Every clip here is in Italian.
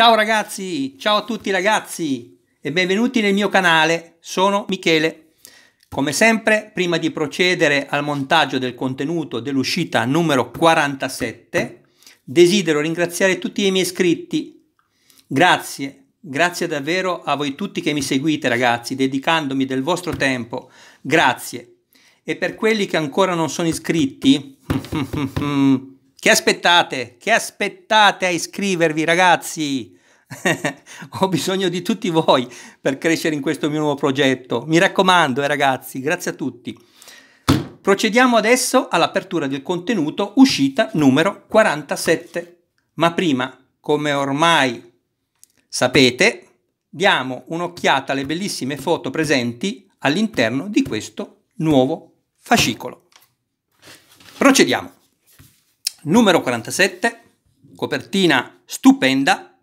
Ciao ragazzi, ciao a tutti ragazzi e benvenuti nel mio canale, sono Michele. Come sempre, prima di procedere al montaggio del contenuto dell'uscita numero 47, desidero ringraziare tutti i miei iscritti. Grazie, grazie davvero a voi tutti che mi seguite ragazzi, dedicandomi del vostro tempo. Grazie. E per quelli che ancora non sono iscritti... Mm, mm, mm, che aspettate? Che aspettate a iscrivervi ragazzi? Ho bisogno di tutti voi per crescere in questo mio nuovo progetto. Mi raccomando eh, ragazzi, grazie a tutti. Procediamo adesso all'apertura del contenuto uscita numero 47. Ma prima, come ormai sapete, diamo un'occhiata alle bellissime foto presenti all'interno di questo nuovo fascicolo. Procediamo numero 47, copertina stupenda,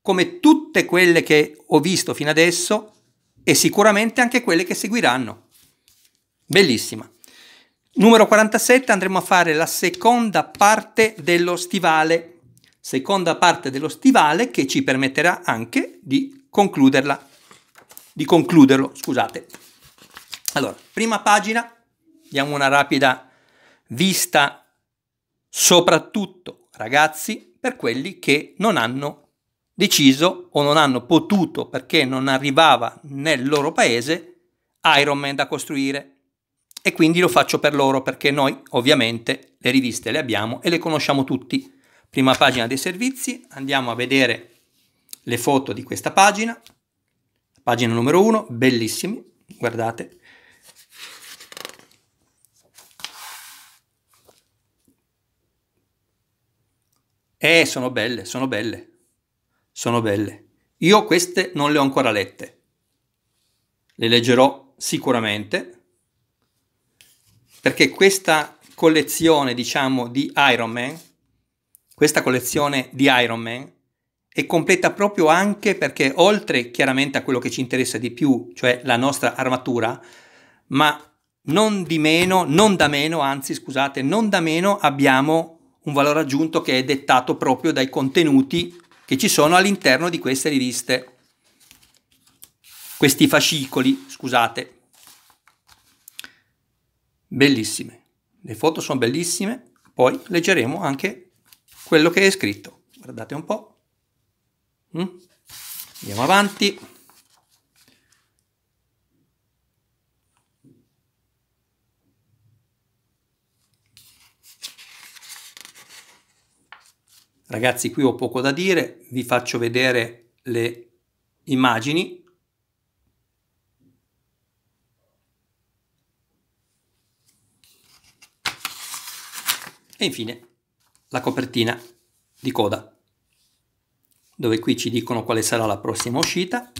come tutte quelle che ho visto fino adesso e sicuramente anche quelle che seguiranno. Bellissima. Numero 47 andremo a fare la seconda parte dello stivale, seconda parte dello stivale che ci permetterà anche di concluderla, di concluderlo, scusate. Allora, prima pagina, diamo una rapida vista soprattutto ragazzi per quelli che non hanno deciso o non hanno potuto perché non arrivava nel loro paese Iron Man da costruire e quindi lo faccio per loro perché noi ovviamente le riviste le abbiamo e le conosciamo tutti. Prima pagina dei servizi, andiamo a vedere le foto di questa pagina, pagina numero 1, bellissimi, guardate, Eh, sono belle, sono belle, sono belle. Io queste non le ho ancora lette. Le leggerò sicuramente, perché questa collezione, diciamo, di Iron Man, questa collezione di Iron Man è completa proprio anche perché oltre chiaramente a quello che ci interessa di più, cioè la nostra armatura, ma non di meno, non da meno, anzi scusate, non da meno abbiamo un valore aggiunto che è dettato proprio dai contenuti che ci sono all'interno di queste riviste, questi fascicoli, scusate. Bellissime, le foto sono bellissime, poi leggeremo anche quello che è scritto. Guardate un po'. Mm? Andiamo avanti. Ragazzi, qui ho poco da dire, vi faccio vedere le immagini. E infine la copertina di coda, dove qui ci dicono quale sarà la prossima uscita,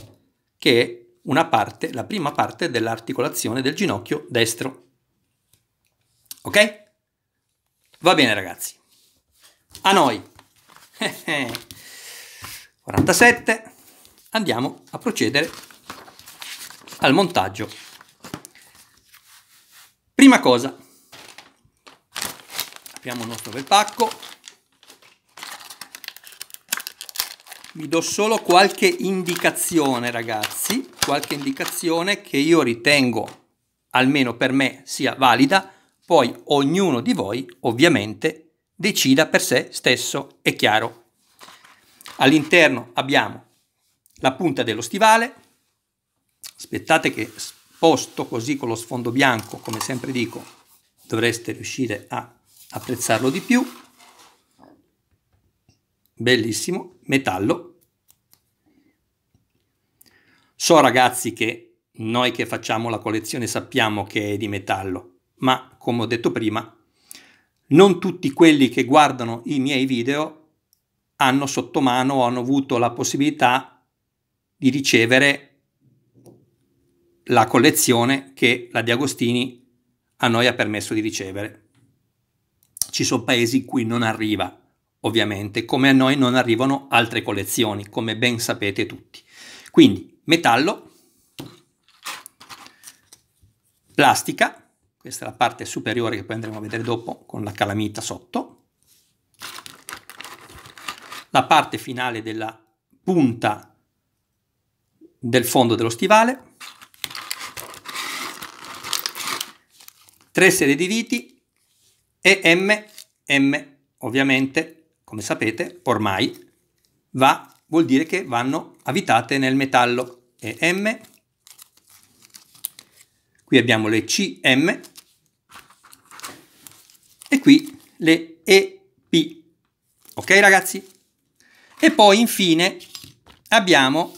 che è una parte, la prima parte dell'articolazione del ginocchio destro. Ok? Va bene ragazzi. A noi 47 eh, eh. andiamo a procedere al montaggio prima cosa apriamo il nostro bel pacco vi do solo qualche indicazione ragazzi qualche indicazione che io ritengo almeno per me sia valida poi ognuno di voi ovviamente decida per sé stesso, è chiaro. All'interno abbiamo la punta dello stivale, aspettate che sposto così con lo sfondo bianco, come sempre dico, dovreste riuscire a apprezzarlo di più, bellissimo, metallo. So ragazzi che noi che facciamo la collezione sappiamo che è di metallo, ma come ho detto prima non tutti quelli che guardano i miei video hanno sotto mano o hanno avuto la possibilità di ricevere la collezione che la Di Agostini a noi ha permesso di ricevere. Ci sono paesi in cui non arriva, ovviamente, come a noi non arrivano altre collezioni, come ben sapete tutti. Quindi metallo, plastica, questa è la parte superiore che poi andremo a vedere dopo con la calamita sotto, la parte finale della punta del fondo dello stivale, tre serie di viti e M, M ovviamente, come sapete, ormai va, vuol dire che vanno avvitate nel metallo e M. Qui abbiamo le CM e qui le E, P. Ok ragazzi? E poi infine abbiamo,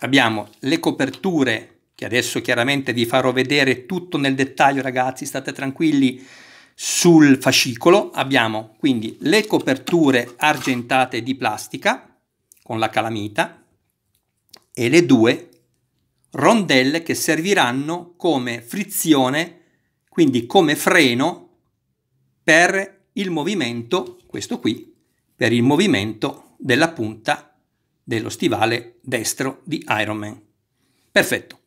abbiamo le coperture che adesso chiaramente vi farò vedere tutto nel dettaglio ragazzi, state tranquilli sul fascicolo. Abbiamo quindi le coperture argentate di plastica con la calamita e le due rondelle che serviranno come frizione quindi come freno per il movimento, questo qui, per il movimento della punta dello stivale destro di Iron Man. Perfetto.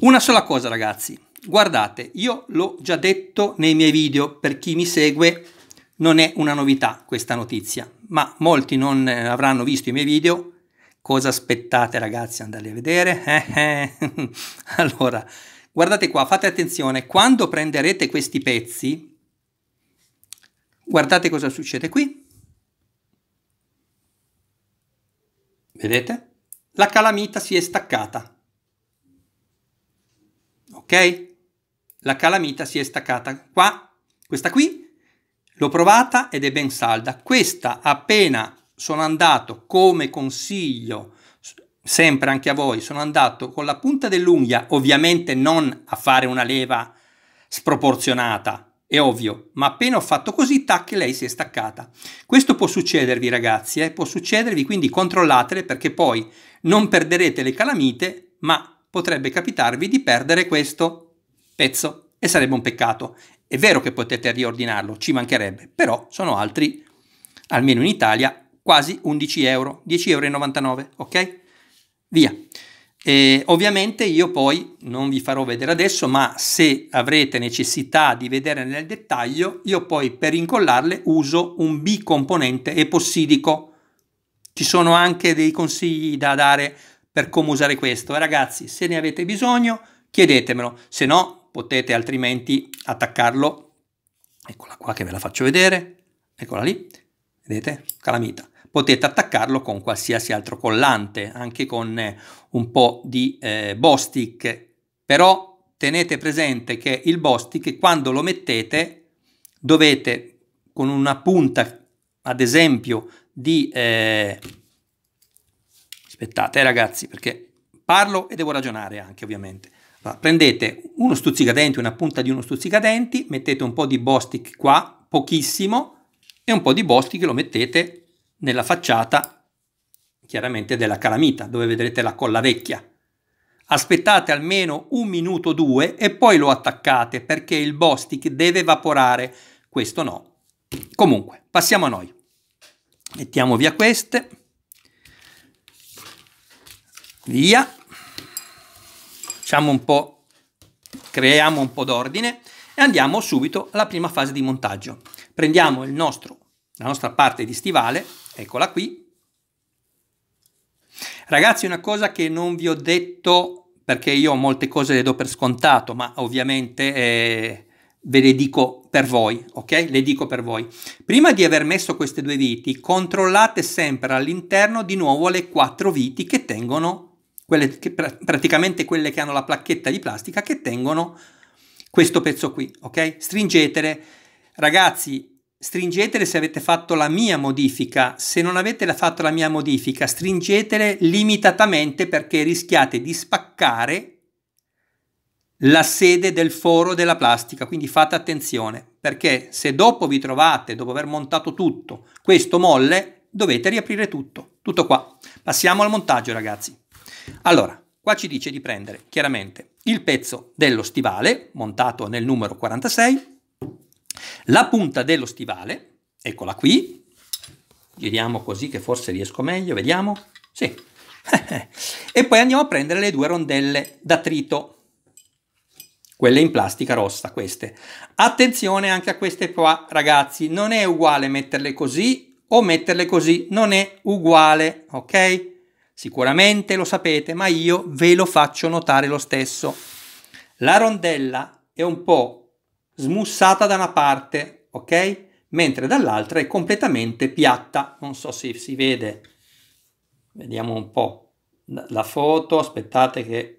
Una sola cosa ragazzi, guardate, io l'ho già detto nei miei video, per chi mi segue non è una novità questa notizia, ma molti non eh, avranno visto i miei video. Cosa aspettate ragazzi? andarli a vedere? Eh, eh. allora, guardate qua, fate attenzione, quando prenderete questi pezzi, guardate cosa succede qui. Vedete? La calamita si è staccata. Ok? La calamita si è staccata. Qua, questa qui, l'ho provata ed è ben salda. Questa appena sono andato come consiglio sempre anche a voi, sono andato con la punta dell'unghia, ovviamente non a fare una leva sproporzionata, è ovvio, ma appena ho fatto così, tac, lei si è staccata. Questo può succedervi ragazzi, eh? può succedervi, quindi controllatele perché poi non perderete le calamite, ma potrebbe capitarvi di perdere questo pezzo e sarebbe un peccato. È vero che potete riordinarlo, ci mancherebbe, però sono altri, almeno in Italia, quasi 11 euro, 10,99 euro, ok? Via. E ovviamente io poi non vi farò vedere adesso, ma se avrete necessità di vedere nel dettaglio, io poi per incollarle uso un bicomponente epossidico. Ci sono anche dei consigli da dare per come usare questo. E ragazzi, se ne avete bisogno, chiedetemelo, se no potete altrimenti attaccarlo. Eccola qua che ve la faccio vedere, eccola lì, vedete? Calamita potete attaccarlo con qualsiasi altro collante, anche con eh, un po' di eh, Bostic, però tenete presente che il Bostic quando lo mettete dovete con una punta ad esempio di... Eh... aspettate eh, ragazzi perché parlo e devo ragionare anche ovviamente. prendete uno stuzzicadenti, una punta di uno stuzzicadenti, mettete un po' di Bostic qua, pochissimo, e un po' di Bostic lo mettete nella facciata chiaramente della calamita, dove vedrete la colla vecchia. Aspettate almeno un minuto o due e poi lo attaccate perché il bostic deve evaporare, questo no. Comunque, passiamo a noi. Mettiamo via queste. Via. Facciamo un po', creiamo un po' d'ordine e andiamo subito alla prima fase di montaggio. Prendiamo il nostro la nostra parte di stivale, eccola qui. Ragazzi, una cosa che non vi ho detto, perché io molte cose le do per scontato, ma ovviamente eh, ve le dico per voi, ok? Le dico per voi. Prima di aver messo queste due viti, controllate sempre all'interno di nuovo le quattro viti che tengono, quelle che, praticamente quelle che hanno la placchetta di plastica, che tengono questo pezzo qui, ok? Stringetele. Ragazzi, stringetele se avete fatto la mia modifica, se non avete fatto la mia modifica stringetele limitatamente perché rischiate di spaccare la sede del foro della plastica, quindi fate attenzione perché se dopo vi trovate, dopo aver montato tutto, questo molle, dovete riaprire tutto, tutto qua. Passiamo al montaggio ragazzi. Allora, qua ci dice di prendere chiaramente il pezzo dello stivale montato nel numero 46, la punta dello stivale, eccola qui, giriamo così che forse riesco meglio, vediamo, sì. e poi andiamo a prendere le due rondelle d'attrito, quelle in plastica rossa, queste. Attenzione anche a queste qua, ragazzi, non è uguale metterle così o metterle così, non è uguale, ok? Sicuramente lo sapete, ma io ve lo faccio notare lo stesso. La rondella è un po' smussata da una parte, ok? Mentre dall'altra è completamente piatta. Non so se si vede. Vediamo un po' la foto, aspettate che...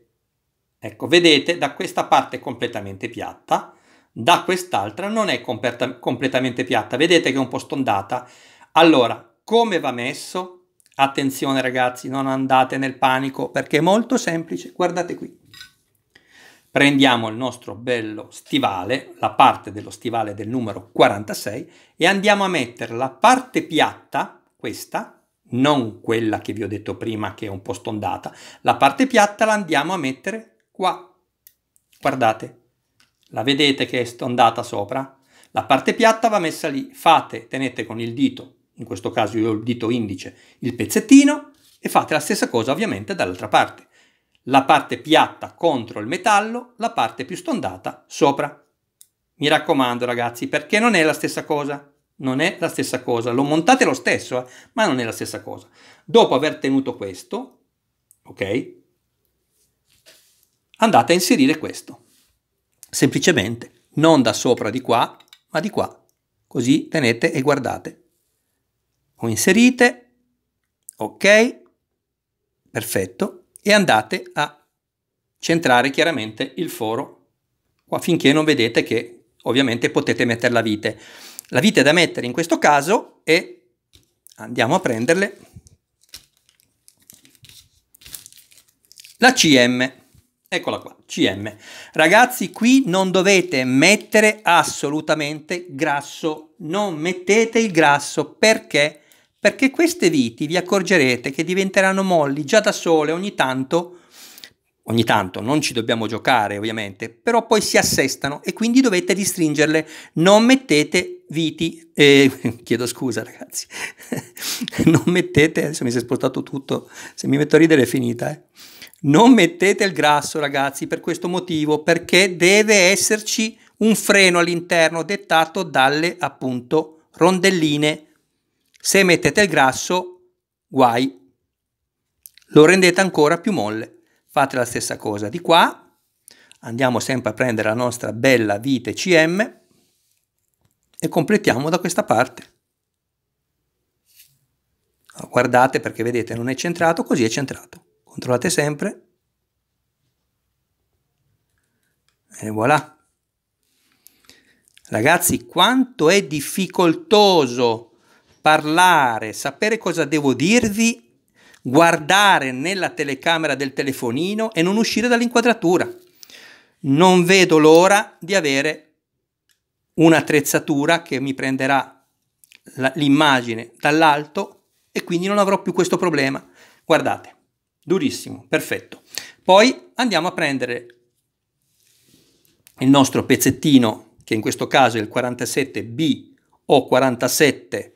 Ecco, vedete, da questa parte è completamente piatta, da quest'altra non è complet completamente piatta. Vedete che è un po' stondata. Allora, come va messo? Attenzione ragazzi, non andate nel panico perché è molto semplice. Guardate qui. Prendiamo il nostro bello stivale, la parte dello stivale del numero 46 e andiamo a mettere la parte piatta, questa, non quella che vi ho detto prima che è un po' stondata, la parte piatta la andiamo a mettere qua. Guardate, la vedete che è stondata sopra? La parte piatta va messa lì, fate, tenete con il dito, in questo caso io ho il dito indice, il pezzettino e fate la stessa cosa ovviamente dall'altra parte la parte piatta contro il metallo, la parte più stondata sopra. Mi raccomando ragazzi, perché non è la stessa cosa. Non è la stessa cosa, lo montate lo stesso, eh, ma non è la stessa cosa. Dopo aver tenuto questo, ok, andate a inserire questo. Semplicemente, non da sopra di qua, ma di qua. Così tenete e guardate. O inserite, ok, perfetto, e andate a centrare chiaramente il foro affinché non vedete che ovviamente potete mettere la vite. La vite da mettere in questo caso è, andiamo a prenderle, la CM. Eccola qua, CM. Ragazzi, qui non dovete mettere assolutamente grasso. Non mettete il grasso perché perché queste viti vi accorgerete che diventeranno molli già da sole ogni tanto, ogni tanto non ci dobbiamo giocare ovviamente, però poi si assestano e quindi dovete ristringerle, non mettete viti, eh, chiedo scusa ragazzi, non mettete, adesso mi si è spostato tutto, se mi metto a ridere è finita, eh. non mettete il grasso ragazzi per questo motivo, perché deve esserci un freno all'interno dettato dalle appunto rondelline se mettete il grasso, guai, lo rendete ancora più molle. Fate la stessa cosa di qua, andiamo sempre a prendere la nostra bella vite CM e completiamo da questa parte. Ah, guardate perché vedete non è centrato, così è centrato. Controllate sempre. E voilà. Ragazzi, quanto è difficoltoso parlare, sapere cosa devo dirvi, guardare nella telecamera del telefonino e non uscire dall'inquadratura. Non vedo l'ora di avere un'attrezzatura che mi prenderà l'immagine dall'alto e quindi non avrò più questo problema. Guardate, durissimo, perfetto. Poi andiamo a prendere il nostro pezzettino, che in questo caso è il 47B o 47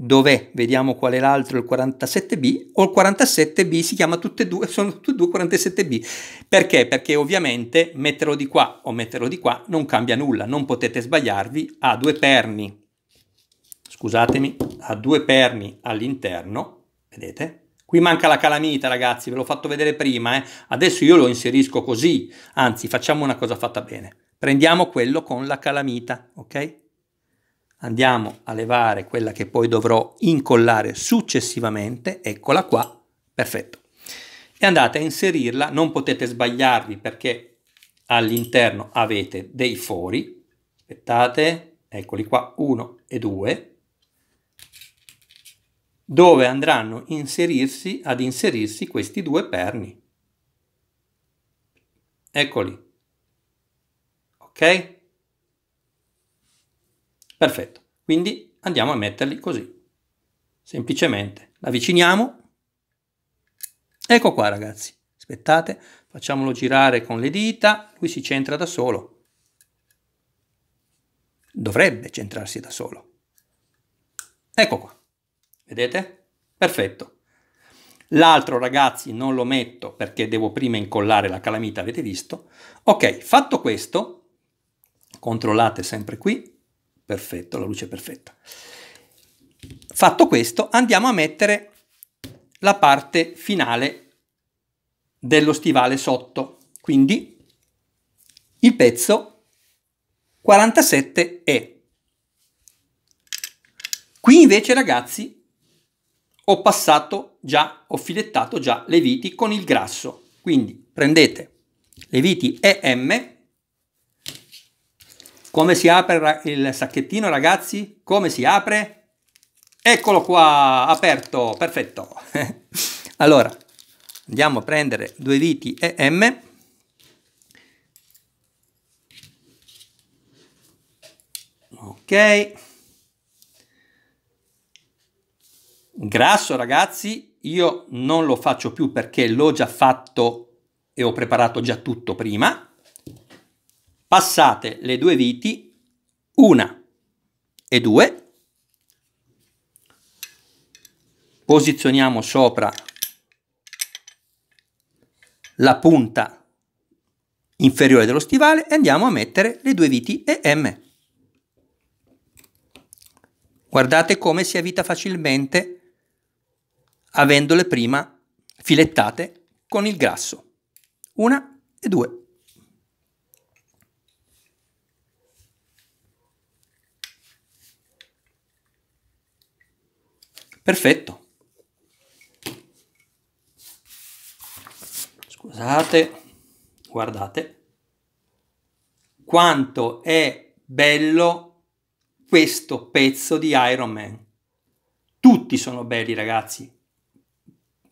dov'è? Vediamo qual è l'altro, il 47B o il 47B si chiama tutte e due, sono tutte e due 47B. Perché? Perché ovviamente metterlo di qua o metterlo di qua non cambia nulla, non potete sbagliarvi, ha due perni, scusatemi, ha due perni all'interno, vedete? Qui manca la calamita ragazzi, ve l'ho fatto vedere prima, eh? adesso io lo inserisco così, anzi facciamo una cosa fatta bene, prendiamo quello con la calamita, ok? andiamo a levare quella che poi dovrò incollare successivamente, eccola qua, perfetto. E andate a inserirla, non potete sbagliarvi perché all'interno avete dei fori, aspettate, eccoli qua, 1 e 2, dove andranno inserirsi, ad inserirsi questi due perni. Eccoli. Ok? Perfetto, quindi andiamo a metterli così. Semplicemente la avviciniamo. Ecco qua ragazzi, aspettate, facciamolo girare con le dita, lui si centra da solo. Dovrebbe centrarsi da solo. Ecco qua, vedete? Perfetto. L'altro ragazzi non lo metto perché devo prima incollare la calamita, avete visto? Ok, fatto questo, controllate sempre qui, Perfetto, la luce è perfetta. Fatto questo, andiamo a mettere la parte finale dello stivale sotto. Quindi il pezzo 47E. Qui invece ragazzi ho passato già, ho filettato già le viti con il grasso. Quindi prendete le viti EM come si apre il sacchettino ragazzi? Come si apre? Eccolo qua, aperto, perfetto. allora, andiamo a prendere due viti e M. Ok. Grasso ragazzi, io non lo faccio più perché l'ho già fatto e ho preparato già tutto prima passate le due viti, una e due, posizioniamo sopra la punta inferiore dello stivale e andiamo a mettere le due viti e M. Guardate come si avvita facilmente avendole prima filettate con il grasso. Una e due. Perfetto. Scusate, guardate quanto è bello questo pezzo di Iron Man. Tutti sono belli, ragazzi.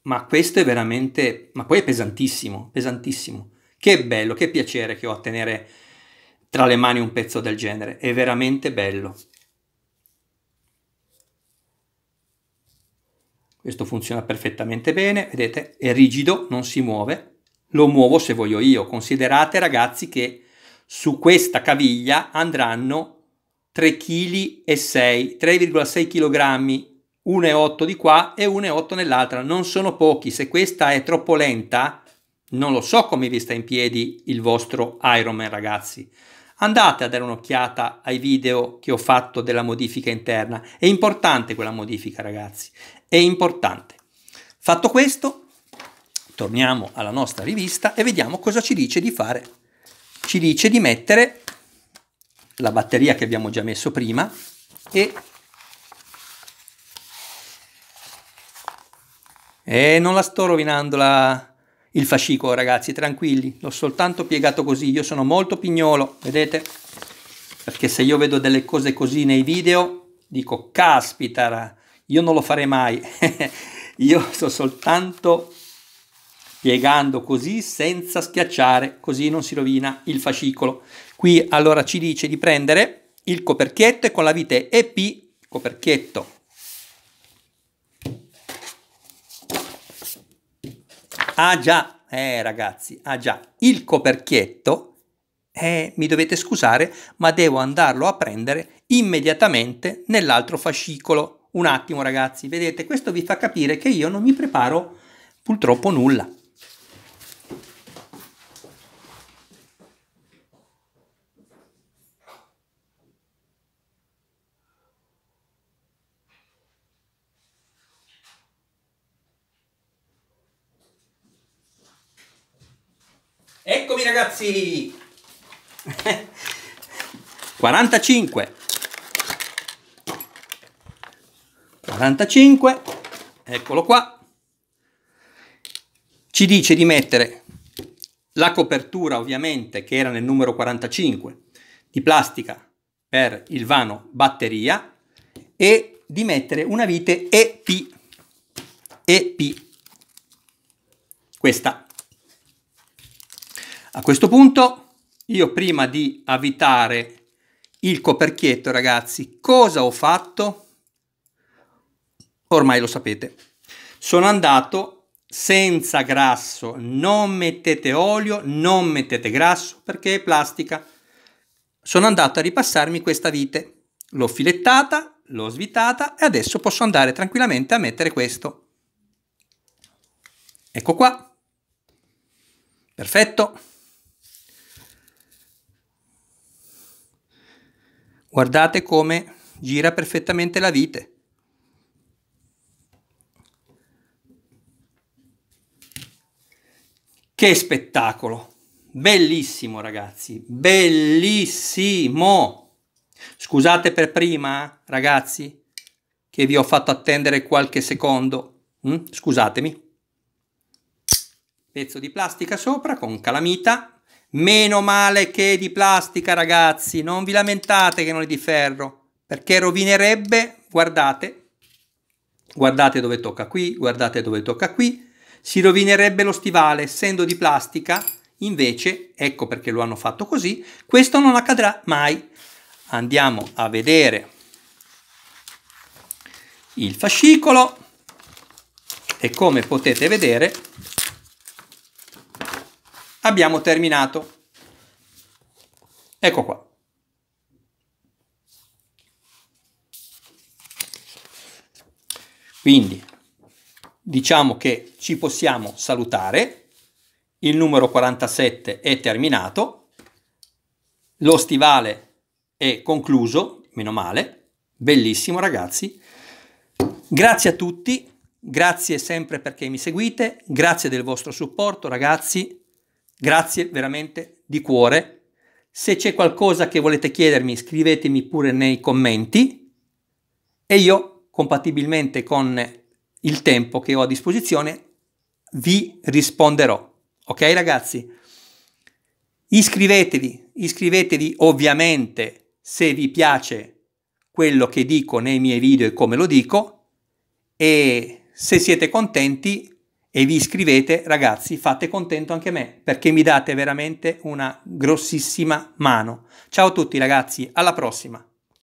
Ma questo è veramente, ma poi è pesantissimo, pesantissimo. Che bello, che piacere che ho a tenere tra le mani un pezzo del genere, è veramente bello. questo funziona perfettamente bene, vedete, è rigido, non si muove, lo muovo se voglio io. Considerate ragazzi che su questa caviglia andranno 3,6 kg, 1,8 di qua e 1,8 nell'altra, non sono pochi. Se questa è troppo lenta, non lo so come vi sta in piedi il vostro Ironman ragazzi. Andate a dare un'occhiata ai video che ho fatto della modifica interna, è importante quella modifica ragazzi, e importante. Fatto questo, torniamo alla nostra rivista e vediamo cosa ci dice di fare. Ci dice di mettere la batteria che abbiamo già messo prima e E non la sto rovinando la... il fascicolo, ragazzi, tranquilli. L'ho soltanto piegato così. Io sono molto pignolo, vedete? Perché se io vedo delle cose così nei video, dico, caspita, io non lo farei mai, io sto soltanto piegando così senza schiacciare, così non si rovina il fascicolo. Qui allora ci dice di prendere il coperchietto e con la vite EP, coperchietto ah già, eh ragazzi, ah già, il coperchietto, eh, mi dovete scusare, ma devo andarlo a prendere immediatamente nell'altro fascicolo. Un attimo ragazzi, vedete, questo vi fa capire che io non mi preparo purtroppo nulla. Eccomi ragazzi! 45 45, eccolo qua, ci dice di mettere la copertura ovviamente che era nel numero 45 di plastica per il vano batteria e di mettere una vite EP, EP, questa. A questo punto io prima di avvitare il coperchietto ragazzi cosa ho fatto? ormai lo sapete. Sono andato senza grasso, non mettete olio, non mettete grasso perché è plastica. Sono andato a ripassarmi questa vite, l'ho filettata, l'ho svitata e adesso posso andare tranquillamente a mettere questo. Ecco qua. Perfetto. Guardate come gira perfettamente la vite. Che spettacolo! Bellissimo ragazzi, bellissimo! Scusate per prima, eh, ragazzi, che vi ho fatto attendere qualche secondo. Mm? Scusatemi. Pezzo di plastica sopra con calamita. Meno male che di plastica, ragazzi. Non vi lamentate che non è di ferro, perché rovinerebbe, guardate, guardate dove tocca qui, guardate dove tocca qui si rovinerebbe lo stivale essendo di plastica, invece, ecco perché lo hanno fatto così, questo non accadrà mai. Andiamo a vedere il fascicolo e come potete vedere abbiamo terminato. Ecco qua. Quindi diciamo che ci possiamo salutare, il numero 47 è terminato, lo stivale è concluso, meno male, bellissimo ragazzi. Grazie a tutti, grazie sempre perché mi seguite, grazie del vostro supporto ragazzi, grazie veramente di cuore. Se c'è qualcosa che volete chiedermi scrivetemi pure nei commenti e io compatibilmente con il tempo che ho a disposizione vi risponderò. Ok ragazzi? Iscrivetevi, iscrivetevi ovviamente se vi piace quello che dico nei miei video e come lo dico e se siete contenti e vi iscrivete ragazzi fate contento anche me perché mi date veramente una grossissima mano. Ciao a tutti ragazzi, alla prossima!